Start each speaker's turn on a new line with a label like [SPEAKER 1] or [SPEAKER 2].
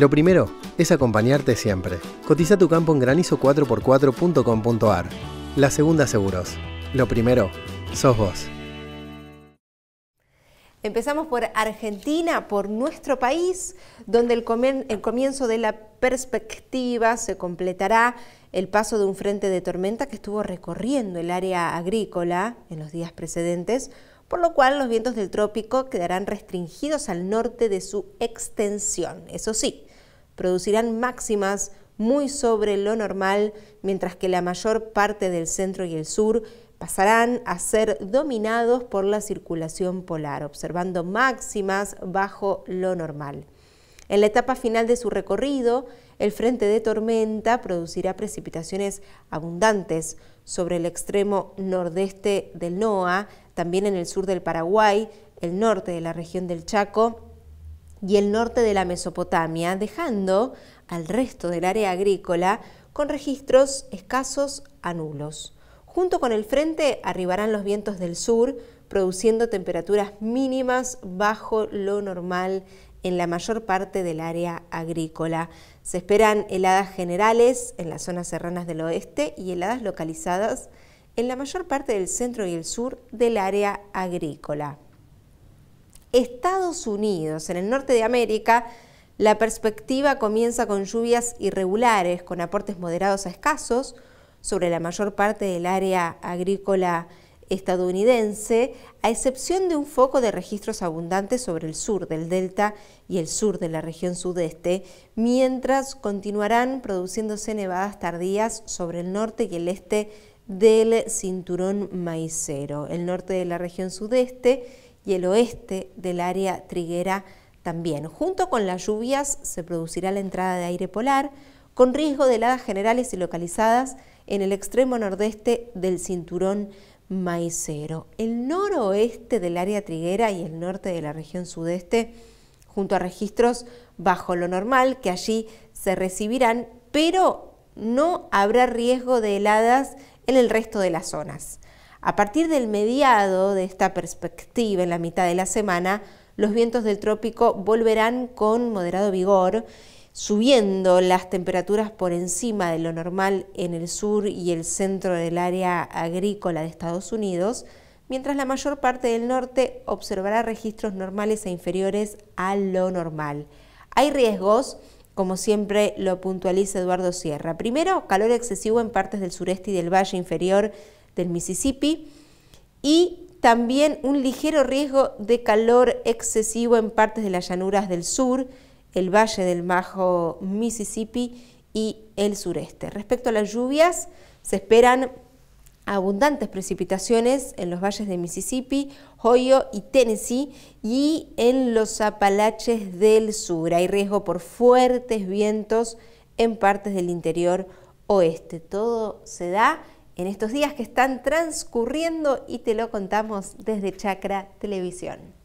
[SPEAKER 1] Lo primero es acompañarte siempre. Cotiza tu campo en granizo4x4.com.ar. La segunda seguros. Lo primero, sos vos. Empezamos por Argentina, por nuestro país, donde el, comienzo de la perspectiva se completará el paso de un frente de tormenta que estuvo recorriendo el área agrícola en los días precedentes, por lo cual los vientos del trópico quedarán restringidos al norte de su extensión. Eso sí, producirán máximas muy sobre lo normal, mientras que la mayor parte del centro y el sur pasarán a ser dominados por la circulación polar, observando máximas bajo lo normal. En la etapa final de su recorrido, el frente de tormenta producirá precipitaciones abundantes sobre el extremo nordeste del NOA, también en el sur del Paraguay, el norte de la región del Chaco y el norte de la Mesopotamia, dejando al resto del área agrícola con registros escasos a nulos. Junto con el frente arribarán los vientos del sur, produciendo temperaturas mínimas bajo lo normal en la mayor parte del área agrícola. Se esperan heladas generales en las zonas serranas del oeste y heladas localizadas en la mayor parte del centro y el sur del área agrícola. Estados Unidos, en el norte de América, la perspectiva comienza con lluvias irregulares, con aportes moderados a escasos, sobre la mayor parte del área agrícola estadounidense, a excepción de un foco de registros abundantes sobre el sur del delta y el sur de la región sudeste, mientras continuarán produciéndose nevadas tardías sobre el norte y el este del cinturón maicero, el norte de la región sudeste y el oeste del área triguera también. Junto con las lluvias se producirá la entrada de aire polar, con riesgo de heladas generales y localizadas en el extremo nordeste del cinturón maicero. El noroeste del área triguera y el norte de la región sudeste, junto a registros bajo lo normal, que allí se recibirán, pero no habrá riesgo de heladas en el resto de las zonas. A partir del mediado de esta perspectiva, en la mitad de la semana, los vientos del trópico volverán con moderado vigor, subiendo las temperaturas por encima de lo normal en el sur y el centro del área agrícola de Estados Unidos, mientras la mayor parte del norte observará registros normales e inferiores a lo normal. Hay riesgos, como siempre lo puntualiza Eduardo Sierra. Primero, calor excesivo en partes del sureste y del valle inferior del Mississippi y también un ligero riesgo de calor excesivo en partes de las llanuras del sur, el valle del Bajo Mississippi y el sureste. Respecto a las lluvias, se esperan abundantes precipitaciones en los valles de Mississippi, Ohio y Tennessee y en los Apalaches del sur. Hay riesgo por fuertes vientos en partes del interior oeste. Todo se da en estos días que están transcurriendo y te lo contamos desde Chacra Televisión.